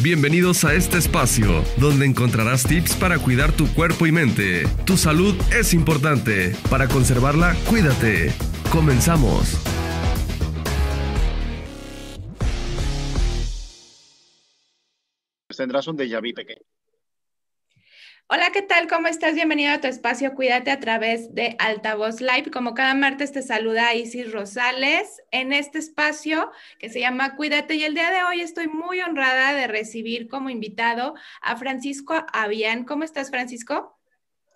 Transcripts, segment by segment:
Bienvenidos a este espacio, donde encontrarás tips para cuidar tu cuerpo y mente. Tu salud es importante. Para conservarla, cuídate. Comenzamos. Tendrás un déjà vu pequeño. Hola, ¿qué tal? ¿Cómo estás? Bienvenido a tu espacio. Cuídate a través de Altavoz Live. Como cada martes te saluda Isis Rosales en este espacio que se llama Cuídate. Y el día de hoy estoy muy honrada de recibir como invitado a Francisco Avián. ¿Cómo estás, Francisco?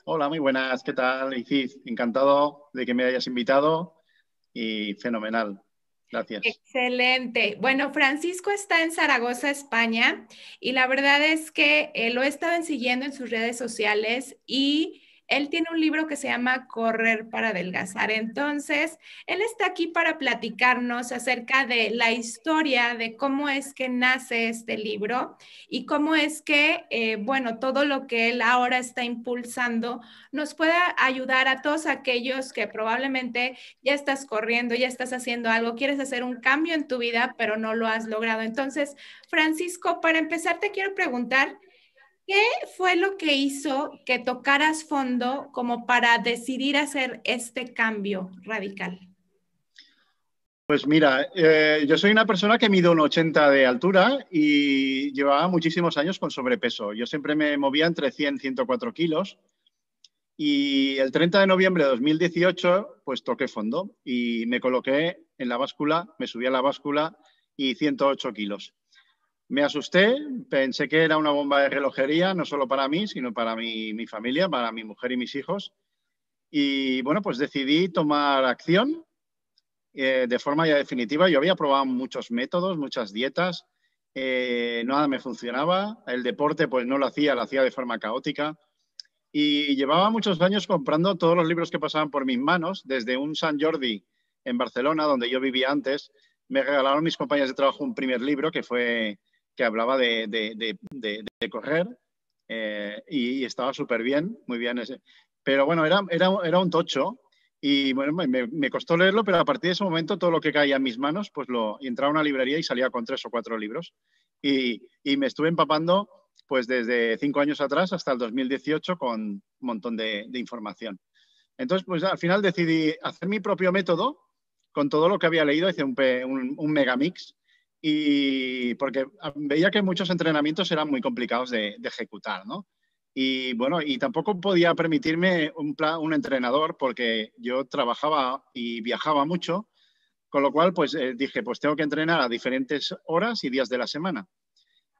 Hola, muy buenas. ¿Qué tal, Isis? Encantado de que me hayas invitado y fenomenal. Gracias. Excelente. Bueno, Francisco está en Zaragoza, España, y la verdad es que eh, lo he estado siguiendo en sus redes sociales y él tiene un libro que se llama Correr para adelgazar. Entonces, él está aquí para platicarnos acerca de la historia de cómo es que nace este libro y cómo es que, eh, bueno, todo lo que él ahora está impulsando nos pueda ayudar a todos aquellos que probablemente ya estás corriendo, ya estás haciendo algo, quieres hacer un cambio en tu vida, pero no lo has logrado. Entonces, Francisco, para empezar, te quiero preguntar, ¿Qué fue lo que hizo que tocaras fondo como para decidir hacer este cambio radical? Pues mira, eh, yo soy una persona que mido un 80 de altura y llevaba muchísimos años con sobrepeso. Yo siempre me movía entre 100 y 104 kilos. Y el 30 de noviembre de 2018, pues toqué fondo y me coloqué en la báscula, me subí a la báscula y 108 kilos. Me asusté, pensé que era una bomba de relojería, no solo para mí, sino para mi, familia, para mi mujer y mis hijos. Y bueno, pues decidí tomar acción eh, de forma ya definitiva. Yo había probado muchos métodos, muchas dietas, eh, nada me funcionaba. El deporte pues no lo hacía, lo hacía de forma caótica. Y llevaba muchos años comprando todos los libros que pasaban por mis manos, desde un San Jordi en Barcelona, donde yo vivía antes. Me regalaron mis compañeros de trabajo un primer libro que fue que hablaba de, correr eh, y, estaba súper bien, muy bien ese. Pero bueno, era, era, un tocho y bueno, me, costó leerlo, pero a partir de ese momento todo lo que caía en mis manos, pues lo entraba a una librería y salía con tres o cuatro libros. Y, me estuve empapando pues desde cinco años atrás hasta el 2018 con un montón de, información. Entonces, pues al final decidí hacer mi propio método con todo lo que había leído, hice un, un, un megamix y porque veía que muchos entrenamientos eran muy complicados de, ejecutar, ¿no? Y bueno, y tampoco podía permitirme un, entrenador porque yo trabajaba y viajaba mucho, con lo cual pues eh, dije, pues tengo que entrenar a diferentes horas y días de la semana.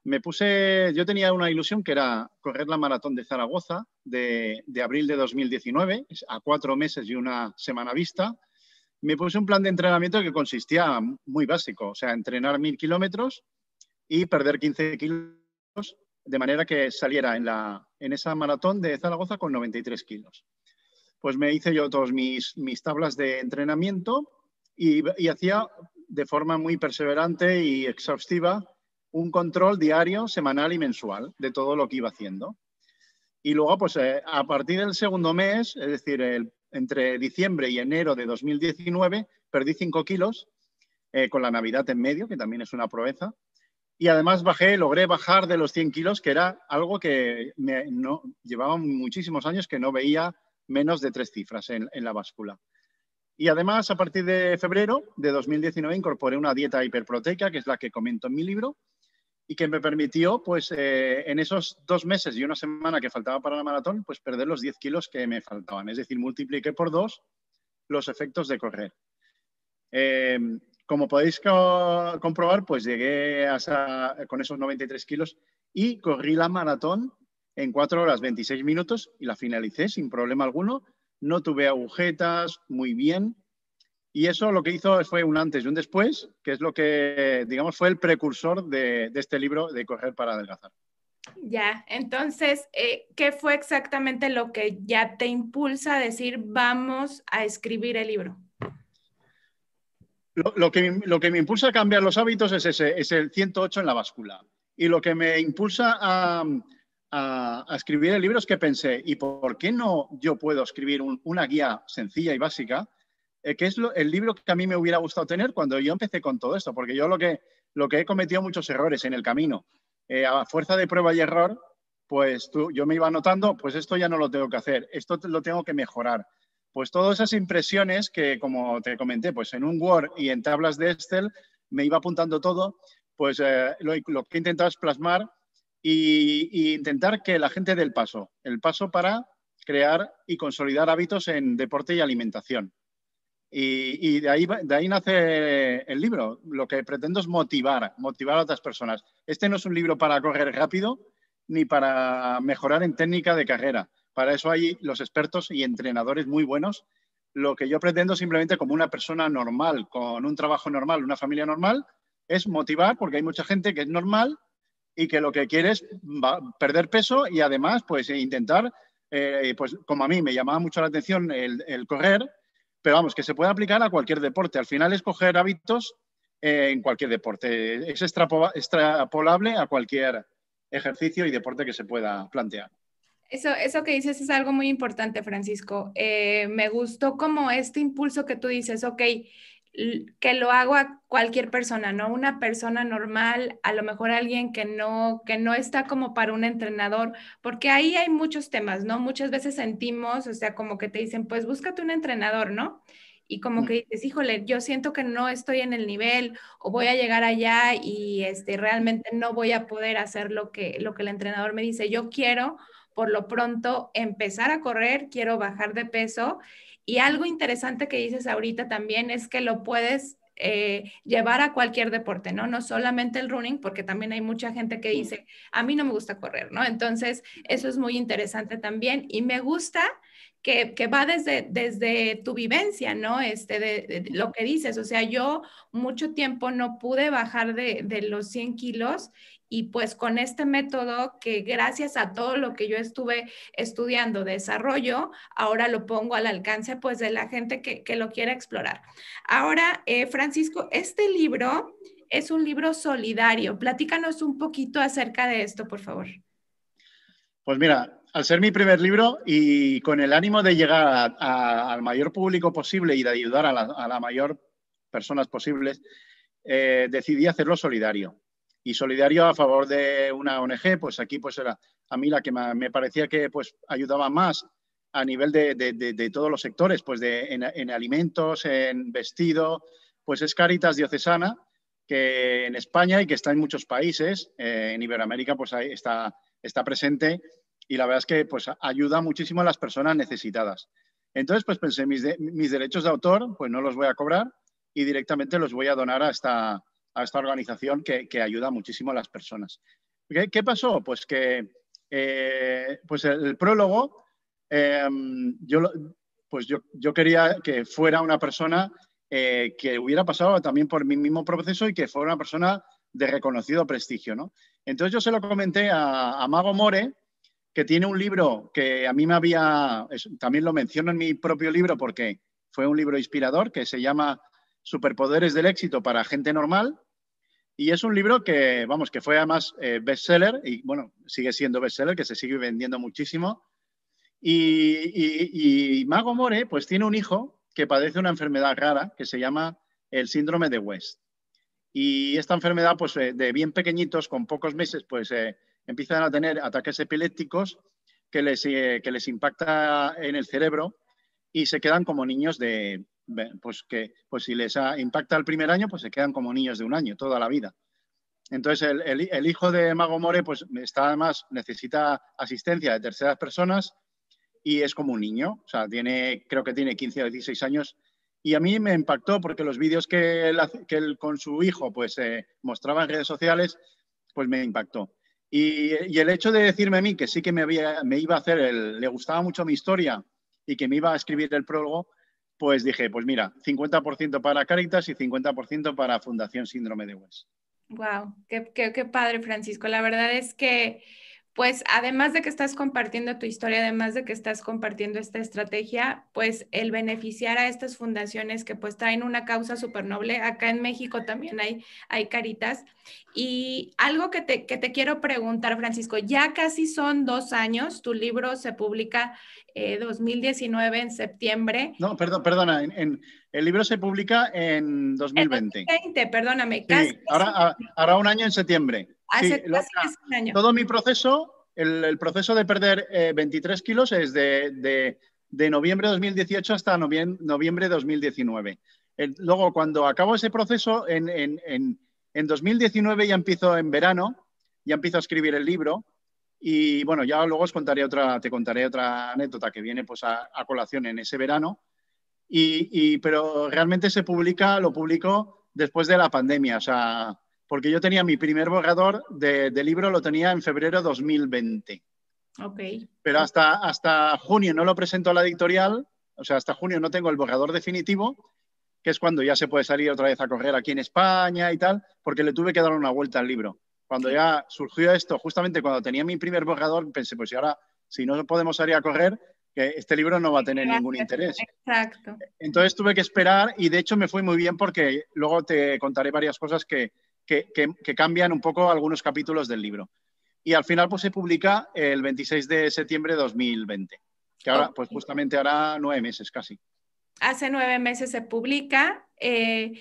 Me puse, yo tenía una ilusión que era correr la maratón de Zaragoza de abril de 2019, a cuatro meses y una semana vista, me puse un plan de entrenamiento que consistía muy básico, o sea, entrenar mil kilómetros y perder 15 kilos, de manera que saliera en, la, en esa maratón de Zaragoza con 93 kilos. Pues me hice yo todas mis, mis tablas de entrenamiento y, hacía de forma muy perseverante y exhaustiva un control diario, semanal y mensual de todo lo que iba haciendo. Y luego, pues eh, a partir del segundo mes, es decir, el entre diciembre y enero de 2019 perdí 5 kilos, eh, con la Navidad en medio, que también es una proeza. Y además bajé, logré bajar de los 100 kilos, que era algo que me, no, llevaba muchísimos años que no veía menos de tres cifras en, en la báscula. Y además, a partir de febrero de 2019, incorporé una dieta hiperproteica, que es la que comento en mi libro, y que me permitió, pues, eh, en esos dos meses y una semana que faltaba para la maratón, pues perder los 10 kilos que me faltaban. Es decir, multipliqué por dos los efectos de correr. Eh, como podéis comprobar, pues llegué con esos 93 kilos y corrí la maratón en 4 horas 26 minutos y la finalicé sin problema alguno. No tuve agujetas, muy bien. Y eso lo que hizo fue un antes y un después, que es lo que, digamos, fue el precursor de, este libro de Coger para Adelgazar. Ya, entonces, eh, ¿qué fue exactamente lo que ya te impulsa a decir vamos a escribir el libro? Lo, que, me impulsa a cambiar los hábitos es, ese, es el 108 en la báscula. Y lo que me impulsa a, escribir el libro es que pensé, ¿y por qué no yo puedo escribir una guía sencilla y básica eh, que es el libro que a mí me hubiera gustado tener cuando yo empecé con todo esto, porque yo lo que, lo que he cometido muchos errores en el camino. Eh, a fuerza de prueba y error, pues yo me iba notando, pues esto ya no lo tengo que hacer, esto lo tengo que mejorar. Pues todas esas impresiones que, como te comenté, pues en un Word y en tablas de Excel me iba apuntando todo, pues eh, lo, que he intentado es plasmar e intentar que la gente dé el paso, el paso para crear y consolidar hábitos en deporte y alimentación. Y, de, ahí, de ahí nace el libro. Lo que pretendo es motivar, motivar a otras personas. Este no es un libro para correr rápido ni para mejorar en técnica de carrera. Para eso hay los expertos y entrenadores muy buenos. Lo que yo pretendo simplemente como una persona normal, con un trabajo normal, una familia normal, es motivar porque hay mucha gente que es normal y que lo que quiere es perder peso y además pues intentar, eh, pues como a mí me llamaba mucho la atención el correr, pero vamos, que se puede aplicar a cualquier deporte. Al final es hábitos eh, en cualquier deporte. Eh, es extrapolable a cualquier ejercicio y deporte que se pueda plantear. Eso, eso que dices es algo muy importante, Francisco. Eh, me gustó como este impulso que tú dices, ok, que lo hago a cualquier persona, ¿no? Una persona normal, a lo mejor alguien que no, que no está como para un entrenador, porque ahí hay muchos temas, ¿no? Muchas veces sentimos, o sea, como que te dicen, pues búscate un entrenador, ¿no? Y como que dices, híjole, yo siento que no estoy en el nivel o voy a llegar allá y este, realmente no voy a poder hacer lo que, lo que el entrenador me dice. Yo quiero, por lo pronto, empezar a correr, quiero bajar de peso y algo interesante que dices ahorita también es que lo puedes eh, llevar a cualquier deporte, ¿no? No solamente el running, porque también hay mucha gente que dice, a mí no me gusta correr, ¿no? Entonces, eso es muy interesante también y me gusta. Que, va desde, desde tu vivencia, ¿no? Este, de, lo que dices, o sea, yo mucho tiempo no pude bajar de, de los 100 kilos y pues con este método que gracias a todo lo que yo estuve estudiando desarrollo, ahora lo pongo al alcance pues de la gente que, lo quiera explorar. Ahora, eh, Francisco, este libro es un libro solidario. Platícanos un poquito acerca de esto, por favor. Pues mira, al ser mi primer libro y con el ánimo de llegar al mayor público posible y de ayudar a la, a mayor personas posibles, eh, decidí hacerlo solidario y solidario a favor de una ONG, pues aquí pues era a mí la que me parecía que pues ayudaba más a nivel de, de, todos los sectores, pues en, en, alimentos, en vestido, pues es Caritas Diocesana, que en España y que está en muchos países, eh, en Iberoamérica pues ahí está, está presente y la verdad es que pues ayuda muchísimo a las personas necesitadas. Entonces pues pensé, mis, mis derechos de autor pues no los voy a cobrar y directamente los voy a donar a esta, a esta organización que, ayuda muchísimo a las personas. ¿Qué, pasó? Pues que eh, pues el, prólogo, em, yo, pues yo, quería que fuera una persona eh, que hubiera pasado también por mi mismo proceso y que fuera una persona de reconocido prestigio. ¿no? Entonces yo se lo comenté a, Mago More, que tiene un libro que a mí me había, también lo menciono en mi propio libro porque fue un libro inspirador, que se llama Superpoderes del éxito para gente normal. Y es un libro que, vamos, que fue además eh, bestseller y, bueno, sigue siendo bestseller, que se sigue vendiendo muchísimo. Y, Mago More, pues tiene un hijo que padece una enfermedad rara que se llama el síndrome de West. Y esta enfermedad, pues eh, de bien pequeñitos, con pocos meses, pues eh, empiezan a tener ataques epilépticos que les, que les impacta en el cerebro y se quedan como niños de, pues, que, pues si les impacta el primer año, pues se quedan como niños de un año toda la vida. Entonces, el, hijo de Mago More, pues está además, necesita asistencia de terceras personas y es como un niño, o sea, tiene, creo que tiene 15 o 16 años. Y a mí me impactó porque los vídeos que él, con su hijo pues eh, mostraba en redes sociales, pues me impactó. Y, el hecho de decirme a mí que sí que me, había, me iba a hacer, le gustaba mucho mi historia y que me iba a escribir el prólogo, pues dije, pues mira, 50% para Caritas y 50% para Fundación Síndrome de West. Wow, qué padre, Francisco. La verdad es que pues además de que estás compartiendo tu historia, además de que estás compartiendo esta estrategia, pues el beneficiar a estas fundaciones que pues traen una causa super noble, acá en México también hay, hay caritas. Y algo que te, quiero preguntar, Francisco, ya casi son dos años, tu libro se publica 2019 eh, en septiembre. No, perdón, perdona, en, el libro se publica en 2020. En 2020, perdóname. Casi sí, ahora, ahora un año en septiembre. Todo mi proceso, el, proceso de perder 23 eh, kilos es de, noviembre de 2018 hasta noviembre de 2019. luego, cuando acabo ese proceso, en, 2019 ya empiezo en verano, ya empiezo a escribir el libro. Y bueno, ya luego os contaré otra, te contaré otra anécdota que viene pues a, colación en ese verano. Y, pero realmente se publica, lo publico después de la pandemia. O sea, porque yo tenía mi primer borrador de, libro, lo tenía en febrero 2020. Okay. Pero hasta, hasta junio no lo presento a la editorial, o sea, hasta junio no tengo el borrador definitivo, que es cuando ya se puede salir otra vez a correr aquí en España y tal, porque le tuve que dar una vuelta al libro. Cuando ya surgió esto, justamente cuando tenía mi primer borrador, pensé, pues si ahora, si no podemos salir a correr, que este libro no va a tener ningún interés. Exacto. Entonces tuve que esperar y de hecho me fue muy bien porque luego te contaré varias cosas que, que, cambian un poco algunos capítulos del libro. Y al final pues, se publica el 26 de septiembre de 2020, que ahora, pues justamente hará nueve meses casi. Hace nueve meses se publica. Eh,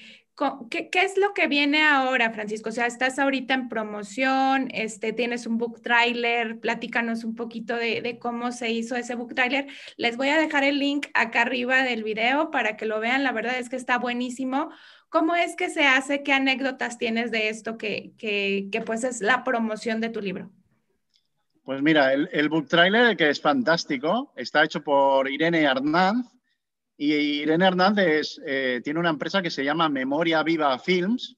¿Qué, es lo que viene ahora, Francisco? O sea, estás ahorita en promoción, este, tienes un book trailer, platícanos un poquito de, de, cómo se hizo ese book trailer. Les voy a dejar el link acá arriba del video para que lo vean. La verdad es que está buenísimo ¿Cómo es que se hace? ¿Qué anécdotas tienes de esto que, que, pues es la promoción de tu libro? Pues mira, el, book trailer, que es fantástico, está hecho por Irene Hernández. Y Irene Hernández eh, tiene una empresa que se llama Memoria Viva Films,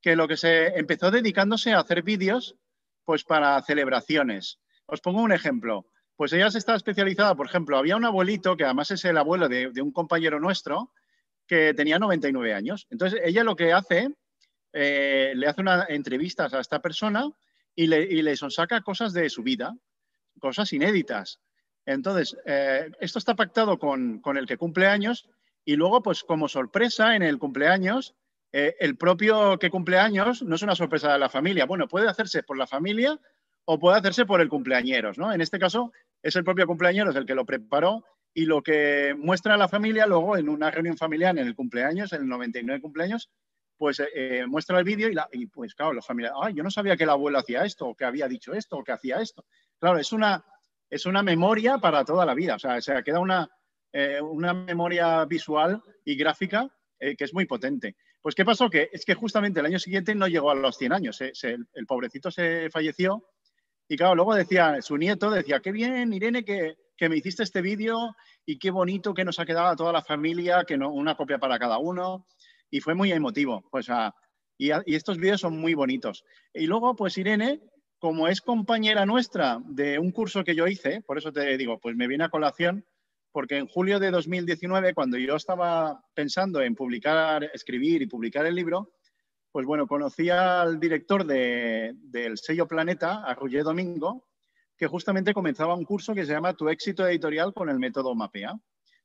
que lo que se empezó dedicándose a hacer vídeos pues para celebraciones. Os pongo un ejemplo. Pues ella se está especializada, por ejemplo, había un abuelito, que además es el abuelo de un compañero nuestro, que tenía 99 años. Entonces, ella lo que hace, eh, le hace unas entrevistas a esta persona y le, y le cosas de su vida, cosas inéditas. Entonces, eh, esto está pactado con, el que cumple años y luego, pues como sorpresa en el cumpleaños, eh, el propio que cumple años no es una sorpresa de la familia. Bueno, puede hacerse por la familia o puede hacerse por el cumpleañeros, ¿no? En este caso, es el propio cumpleañeros el que lo preparó y lo que muestra la familia luego en una reunión familiar en el cumpleaños, en el 99 cumpleaños, pues eh, eh, muestra el vídeo y, pues claro, los familiares, ay, yo no sabía que el abuelo hacía esto, o que había dicho esto, o que hacía esto. Claro, es una, es una memoria para toda la vida, o sea, queda una, eh, una memoria visual y gráfica que es muy potente. Pues ¿qué pasó? Que es que justamente el año siguiente no llegó a los 100 años, el pobrecito se falleció y claro, luego decía, su nieto decía, qué bien, Irene, que que me hiciste este vídeo y qué bonito que nos ha quedado a toda la familia, que no, una copia para cada uno. Y fue muy emotivo. Pues, a, y, estos vídeos son muy bonitos. Y luego, pues Irene, como es compañera nuestra de un curso que yo hice, por eso te digo, pues me viene a colación, porque en julio de 2019, cuando yo estaba pensando en publicar, escribir y publicar el libro, pues bueno, conocí al director del sello Planeta, a Domingo, que justamente comenzaba un curso que se llama Tu éxito editorial con el método MAPEA,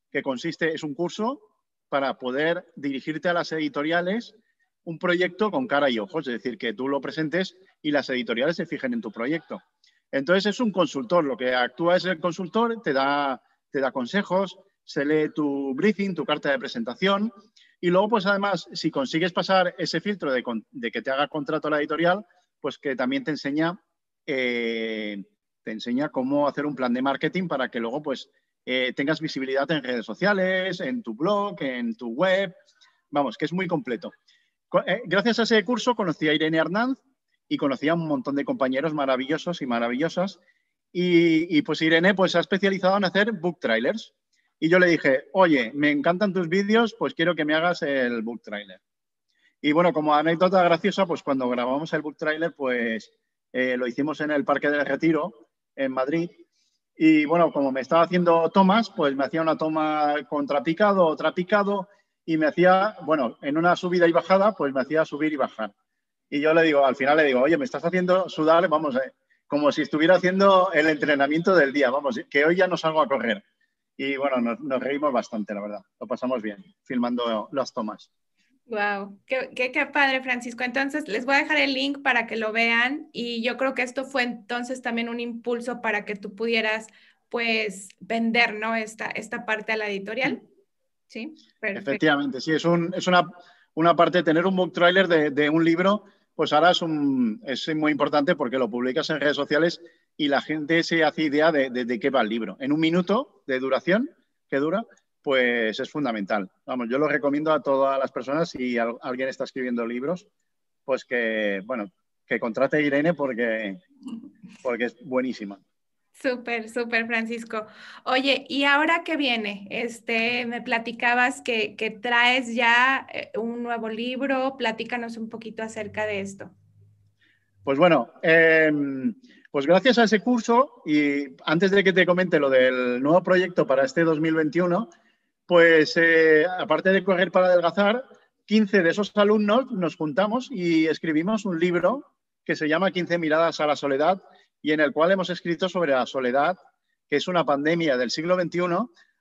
que consiste, es un curso para poder dirigirte a las editoriales un proyecto con cara y ojos, es decir, que tú lo presentes y las editoriales se fijen en tu proyecto. Entonces es un consultor, lo que actúa es el consultor, te da, te da consejos, se lee tu briefing, tu carta de presentación y luego pues además si consigues pasar ese filtro de, que te haga contrato a la editorial, pues que también te enseña eh, te enseña cómo hacer un plan de marketing para que luego pues eh, tengas visibilidad en redes sociales, en tu blog, en tu web, vamos, que es muy completo. Eh, gracias a ese curso conocí a Irene Hernández y conocí a un montón de compañeros maravillosos y maravillosas. Y, pues Irene pues se ha especializado en hacer book trailers. Y yo le dije, oye, me encantan tus vídeos, pues quiero que me hagas el book trailer. Y bueno, como anécdota graciosa, pues cuando grabamos el book trailer, pues eh, lo hicimos en el Parque del Retiro en Madrid. Y bueno, como me estaba haciendo tomas, pues me hacía una toma contrapicado trapicado otra picado, y me hacía, bueno, en una subida y bajada, pues me hacía subir y bajar. Y yo le digo, al final le digo, oye, me estás haciendo sudar, vamos, eh", como si estuviera haciendo el entrenamiento del día, vamos, que hoy ya no salgo a correr. Y bueno, nos reímos bastante, la verdad. Lo pasamos bien, filmando las tomas. Wow, qué, qué, padre, Francisco. Entonces, les voy a dejar el link para que lo vean y yo creo que esto fue entonces también un impulso para que tú pudieras, pues, vender, ¿no? Esta, esta parte a la editorial. Sí, Efectivamente, sí, es, es una, una, parte, tener un book trailer de, un libro, pues ahora es, un, es, muy importante porque lo publicas en redes sociales y la gente se hace idea de, de, qué va el libro. En un minuto de duración, ¿qué dura, pues es fundamental. Vamos, yo lo recomiendo a todas las personas, si alguien está escribiendo libros, pues que, bueno, que contrate a Irene porque, porque es buenísima. Súper, súper, Francisco. Oye, ¿y ahora qué viene? Este, me platicabas que, traes ya eh, un nuevo libro, platícanos un poquito acerca de esto. Pues bueno, em, pues gracias a ese curso y antes de que te comente lo del nuevo proyecto para este 2021, pues eh, aparte de correr para adelgazar, 15 de esos alumnos nos juntamos y escribimos un libro que se llama 15 miradas a la soledad y en el cual hemos escrito sobre la soledad, que es una pandemia del siglo XXI.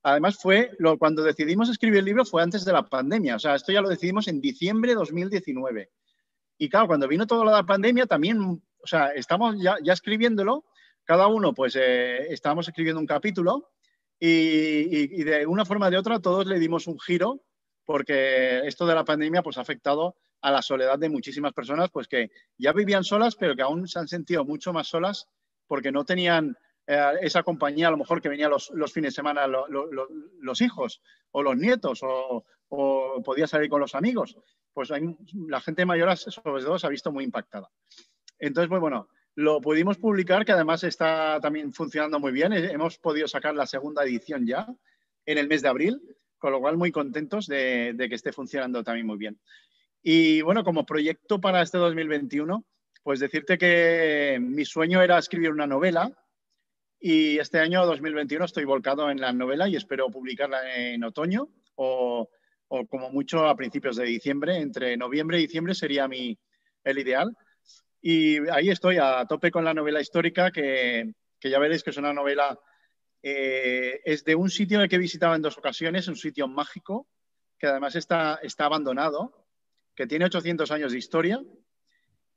Además, fue lo, cuando decidimos escribir el libro fue antes de la pandemia, o sea, esto ya lo decidimos en diciembre de 2019. Y claro, cuando vino toda la pandemia, también, o sea, estamos ya, escribiéndolo, cada uno, pues eh, estábamos escribiendo un capítulo y, de una forma o de otra todos le dimos un giro porque esto de la pandemia pues, ha afectado a la soledad de muchísimas personas pues, que ya vivían solas, pero que aún se han sentido mucho más solas porque no tenían eh, esa compañía, a lo mejor que venía los, fines de semana los hijos o los nietos o, o, podía salir con los amigos. Pues la gente mayor, sobre todo, se ha visto muy impactada. Entonces, muy pues, bueno, lo pudimos publicar, que además está también funcionando muy bien. Eh, hemos podido sacar la segunda edición ya en el mes de abril, con lo cual muy contentos de, que esté funcionando también muy bien. Y bueno, como proyecto para este 2021, pues decirte que mi sueño era escribir una novela y este año 2021 estoy volcado en la novela y espero publicarla en otoño o, o como mucho a principios de diciembre. Entre noviembre y diciembre sería mi, el ideal. Y ahí estoy a tope con la novela histórica, que, ya veréis que es una novela, eh, es de un sitio que he visitado en dos ocasiones, un sitio mágico, que además está, abandonado, que tiene 800 años de historia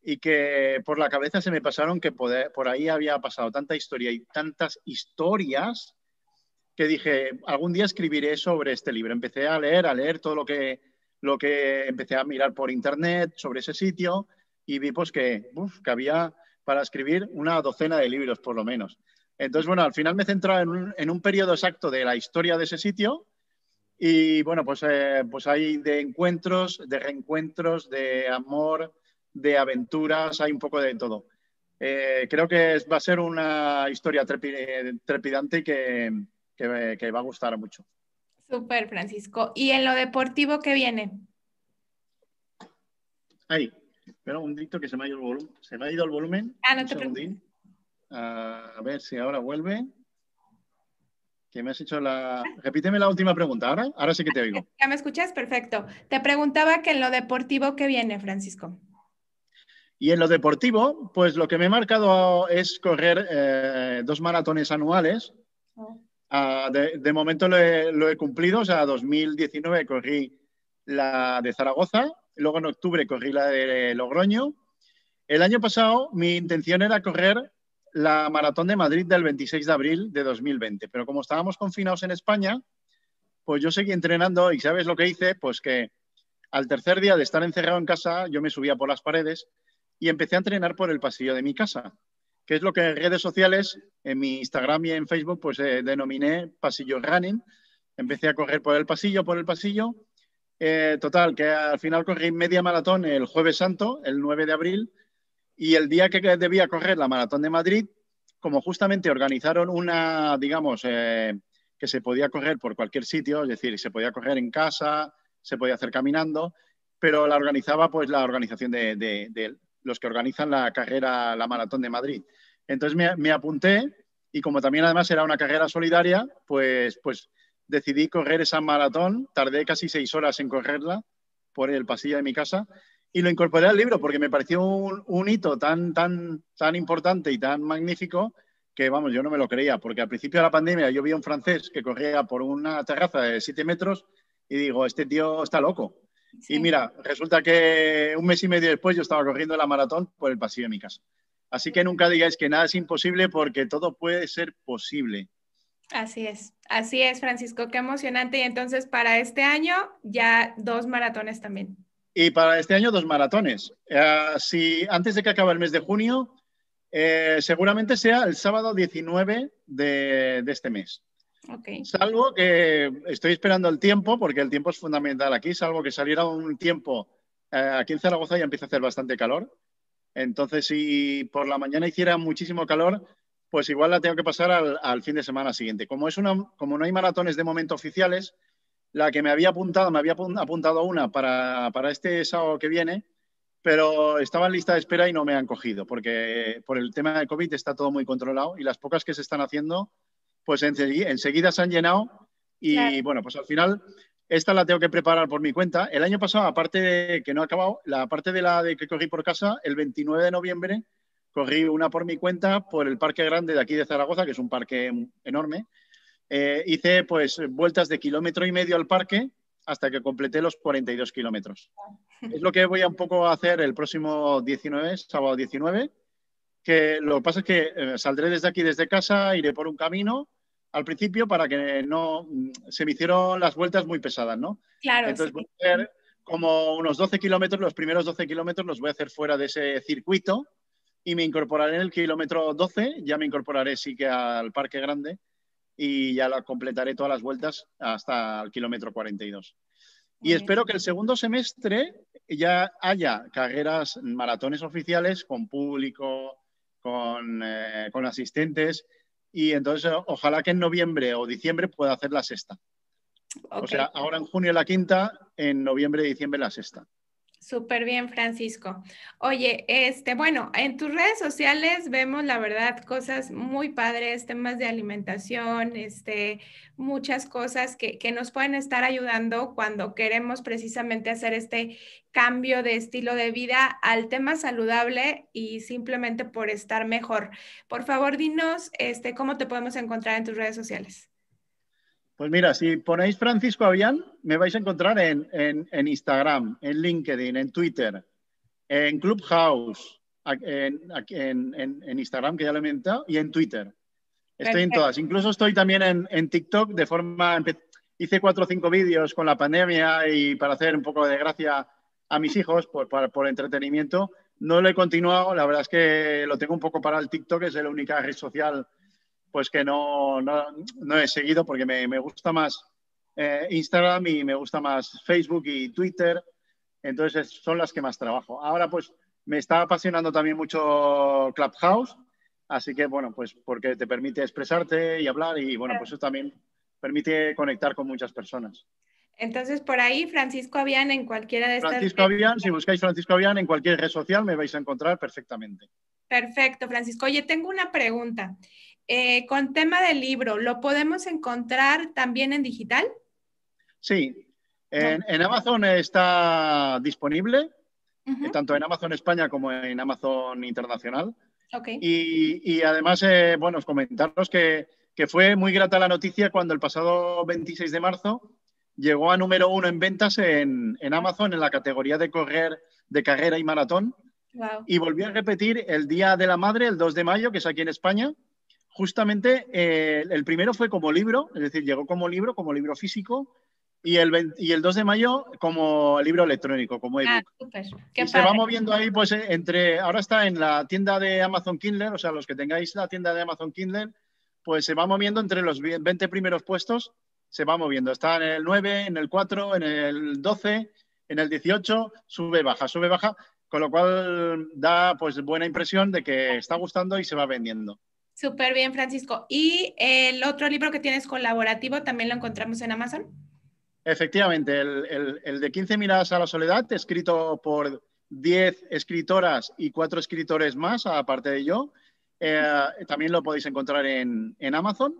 y que por la cabeza se me pasaron que por ahí había pasado tanta historia y tantas historias que dije, algún día escribiré sobre este libro. Empecé a leer, a leer todo lo que, lo que empecé a mirar por internet sobre ese sitio y vi pues que, había para escribir una docena de libros por lo menos. Entonces, bueno, al final me he centrado en un, periodo exacto de la historia de ese sitio y bueno, pues, eh, pues hay de encuentros, de reencuentros, de amor, de aventuras, hay un poco de todo. Eh, creo que va a ser una historia trepidante que, que, que va a gustar mucho. Súper, Francisco. ¿Y en lo deportivo qué viene? Ahí. Espera un dito que se me ha ido el volumen. Se me ha ido el volumen. Ah, ah, a ver si ahora vuelve. Que me has hecho la. Repíteme la última pregunta. Ahora, ahora sí que te oigo. ¿Ya me escuchas? Perfecto. Te preguntaba que en lo deportivo, ¿qué viene, Francisco? Y en lo deportivo, pues lo que me he marcado es correr eh, dos maratones anuales. Oh. Ah, de, momento lo he, lo he, cumplido, o sea, 2019 corrí la de Zaragoza luego en octubre corrí la de Logroño. El año pasado mi intención era correr la maratón de Madrid del 26 de abril de 2020, pero como estábamos confinados en España, pues yo seguí entrenando y ¿sabes lo que hice? Pues que al tercer día de estar encerrado en casa, yo me subía por las paredes y empecé a entrenar por el pasillo de mi casa, que es lo que en redes sociales, en mi Instagram y en Facebook, pues eh, denominé pasillo running. Empecé a correr por el pasillo, por el pasillo, eh, total, que al final corrí media maratón el jueves santo, el 9 de abril, y el día que debía correr la maratón de Madrid, como justamente organizaron una, digamos, eh, que se podía correr por cualquier sitio, es decir, se podía correr en casa, se podía hacer caminando, pero la organizaba pues la organización de, los que organizan la carrera, la maratón de Madrid. Entonces me, me, apunté y como también además era una carrera solidaria, pues, pues decidí correr esa maratón, tardé casi seis horas en correrla por el pasillo de mi casa y lo incorporé al libro porque me pareció un, hito tan, tan, tan importante y tan magnífico que, vamos, yo no me lo creía, porque al principio de la pandemia yo vi a un francés que corría por una terraza de siete metros y digo, este tío está loco. Y mira, resulta que un mes y medio después yo estaba corriendo la maratón por el pasillo de mi casa. Así que nunca digáis que nada es imposible porque todo puede ser posible. Así es, así es, Francisco, qué emocionante. Y entonces para este año ya dos maratones también. Y para este año dos maratones. Ah, si antes de que acabe el mes de junio, eh, seguramente sea el sábado 19 de, este mes. Okay. Salvo que estoy esperando el tiempo, porque el tiempo es fundamental aquí, salvo que saliera un tiempo. Eh, aquí en Zaragoza y empieza a hacer bastante calor. Entonces, si por la mañana hiciera muchísimo calor, pues igual la tengo que pasar al, fin de semana siguiente. Como, es una, como no hay maratones de momento oficiales, la que me había apuntado, me había apuntado una para, este sábado que viene, pero estaba en lista de espera y no me han cogido, porque eh, por el tema de COVID está todo muy controlado y las pocas que se están haciendo, pues enseguida, se han llenado y bueno, pues al final esta la tengo que preparar por mi cuenta. El año pasado, aparte de que no ha acabado, la parte de la de que cogí por casa, el 29 de noviembre corrí una por mi cuenta por el Parque Grande de aquí de Zaragoza, que es un parque enorme. Eh, hice pues vueltas de kilómetro y medio al parque hasta que completé los 42 kilómetros. Es lo que voy a un poco hacer el próximo 19, sábado 19, que lo que pasa es que eh, saldré desde aquí, desde casa, iré por un camino al principio para que no mm, se me hicieron las vueltas muy pesadas, ¿no? Claro. Entonces voy a hacer como unos 12 kilómetros, los primeros 12 kilómetros los voy a hacer fuera de ese circuito y me incorporaré en el kilómetro 12, ya me incorporaré sí que al Parque Grande y ya la completaré todas las vueltas hasta el kilómetro 42. Y espero que el segundo semestre ya haya carreras, maratones oficiales con público, con, eh, con asistentes. Y entonces eh, ojalá que en noviembre o diciembre pueda hacer la sexta. O sea, ahora en junio la quinta, en noviembre y diciembre la sexta. Súper bien, Francisco. Oye, este, bueno, en tus redes sociales vemos, la verdad, cosas muy padres, temas de alimentación, este, muchas cosas que, que, nos pueden estar ayudando cuando queremos precisamente hacer este cambio de estilo de vida al tema saludable y simplemente por estar mejor. Por favor, dinos, este, cómo te podemos encontrar en tus redes sociales. Pues mira, si ponéis Francisco Avián, me vais a encontrar en, en, en Instagram, en LinkedIn, en Twitter, en Clubhouse, en, en, Instagram, que ya lo he inventado, y en Twitter. Estoy en todas. Incluso estoy también en, TikTok de forma... Hice cuatro o cinco vídeos con la pandemia y para hacer un poco de gracia a mis hijos por, entretenimiento. No lo he continuado, la verdad es que lo tengo un poco para el TikTok, es la única red social pues que no, he seguido porque me, gusta más eh, Instagram y me gusta más Facebook y Twitter. Entonces son las que más trabajo. Ahora pues me está apasionando también mucho Clubhouse, así que bueno, pues porque te permite expresarte y hablar y bueno, pues eso también permite conectar con muchas personas. Entonces, por ahí, Francisco Avian en cualquiera de estas. Francisco Avian, si buscáis Francisco Avian en cualquier red social, me vais a encontrar perfectamente. Perfecto, Francisco. Oye, tengo una pregunta. Eh, con tema del libro, ¿lo podemos encontrar también en digital? Sí, en, Amazon está disponible, tanto en Amazon España como en Amazon Internacional. Y, además, eh, bueno, comentaros que, fue muy grata la noticia cuando el pasado 26 de marzo llegó a número uno en ventas en, Amazon en la categoría de correr de carrera y maratón. Y volvió a repetir el Día de la Madre, el 2 de mayo, que es aquí en España justamente eh, el primero fue como libro, es decir, llegó como libro, como libro físico, y el, y el 2 de mayo como libro electrónico, como ah, ebook. Ah, se va moviendo ahí, pues, eh, entre. Ahora está en la tienda de Amazon Kindle, o sea, los que tengáis la tienda de Amazon Kindle, pues se va moviendo entre los 20 primeros puestos, se va moviendo. Está en el 9, en el 4, en el 12, en el 18, sube, baja, sube, baja, con lo cual da, pues, buena impresión de que está gustando y se va vendiendo. Súper bien, Francisco. ¿Y el otro libro que tienes colaborativo también lo encontramos en Amazon? Efectivamente, el, de 15 miradas a la soledad, escrito por 10 escritoras y 4 escritores más, aparte de yo, eh, también lo podéis encontrar en, Amazon.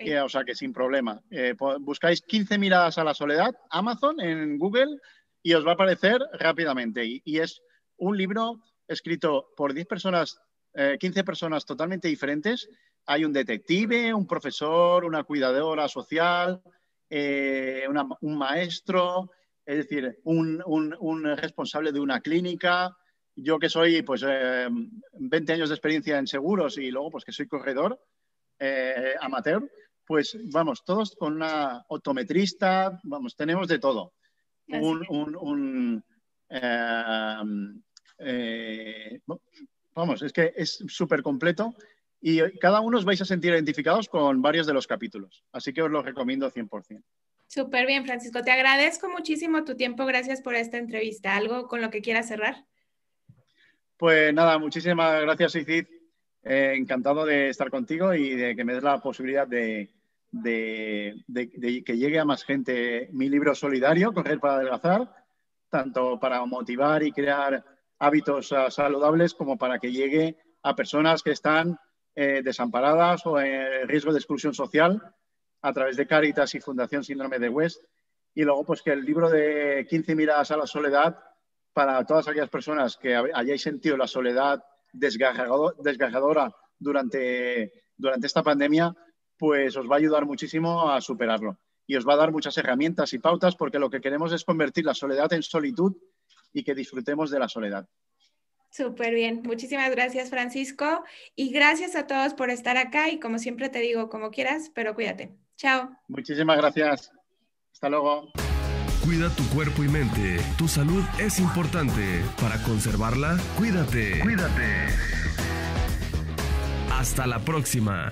Eh, o sea que sin problema. Eh, buscáis 15 miradas a la soledad, Amazon, en Google, y os va a aparecer rápidamente. Y, es un libro escrito por 10 personas 15 eh, personas totalmente diferentes. Hay un detective, un profesor, una cuidadora social, eh, un maestro, es decir, un, responsable de una clínica. Yo que soy, pues, 20 eh, años de experiencia en seguros y luego, pues, que soy corredor amateur, pues, vamos, todos con una optometrista, vamos, tenemos de todo. Un, Vamos, es que es súper completo y eh, cada uno os vais a sentir identificados con varios de los capítulos. Así que os lo recomiendo 100%. Súper bien, Francisco. Te agradezco muchísimo tu tiempo. Gracias por esta entrevista. ¿Algo con lo que quieras cerrar? Pues nada, muchísimas gracias, Icid. Eh, encantado de estar contigo y de que me des la posibilidad de, de, que llegue a más gente mi libro solidario, Correr para Adelgazar, tanto para motivar y crear hábitos eh, saludables como para que llegue a personas que están eh, desamparadas o en riesgo de exclusión social a través de Caritas y Fundación Síndrome de West. Y luego, pues que el libro de 15 miradas a la soledad, para todas aquellas personas que hayáis sentido la soledad desgajadora durante, durante esta pandemia, pues os va a ayudar muchísimo a superarlo. Y os va a dar muchas herramientas y pautas, porque lo que queremos es convertir la soledad en solitud y que disfrutemos de la soledad. Súper bien. Muchísimas gracias, Francisco. Y gracias a todos por estar acá. Y como siempre te digo, como quieras, pero cuídate. Chao. Muchísimas gracias. Hasta luego. Cuida tu cuerpo y mente. Tu salud es importante. Para conservarla, cuídate. Cuídate. Hasta la próxima.